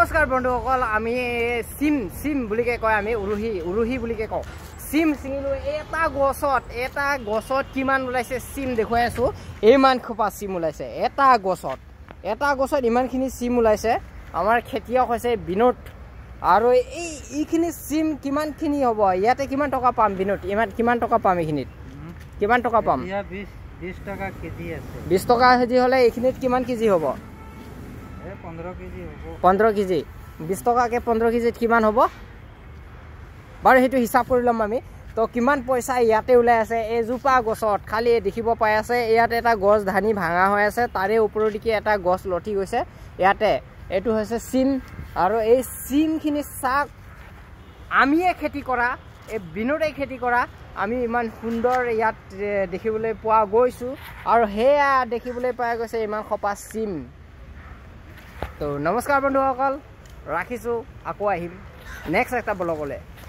নমস্কাৰ বন্ধুসকল আমি চিম চিম বুলি কয় আমি উৰুহি উৰুহি বুলিকে কওঁ চিম সিম এটা গছত এটা গছত কিমান ওলাইছে চিম দেখুৱাই আছো খোপা চিম ওলাইছে এটা গছত এটা গছত ইমানখিনি চিম ওলাইছে আমাৰ খেতিয়ক হৈছে বিনোদ আৰু এই এইখিনি চিম কিমানখিনি হ'ব ইয়াতে কিমান টকা পাম বিনোদ ইমান কিমান টকা পাম এইখিনিত কিমান টকা পাম বিছ টকা কেজি আছে বিছ টকা কেজি হ'লে এইখিনিত কিমান কেজি হ'ব পোন্ধৰ কেজি বিছ টকাকৈ পোন্ধৰ কেজিত কিমান হ'ব বাৰু সেইটো হিচাপ কৰি ল'ম আমি তো কিমান পইচা ইয়াতে ওলাই আছে এজোপা গছত খালি দেখিব পাই আছে ইয়াত এটা গছ ধানি ভাঙা হৈ আছে তাৰে ওপৰলৈকে এটা গছ লঠি গৈছে ইয়াতে এইটো হৈছে চিন আৰু এই চিনখিনি চাক আমিয়ে খেতি কৰা এই বিনোদে খেতি কৰা আমি ইমান সুন্দৰ ইয়াত দেখিবলৈ পোৱা গৈছোঁ আৰু সেয়া দেখিবলৈ পোৱা গৈছে ইমান সপা চিন তো নমস্কাৰ বন্ধুসকল ৰাখিছোঁ আকৌ আহিম নেক্সট এটা ব্লগলৈ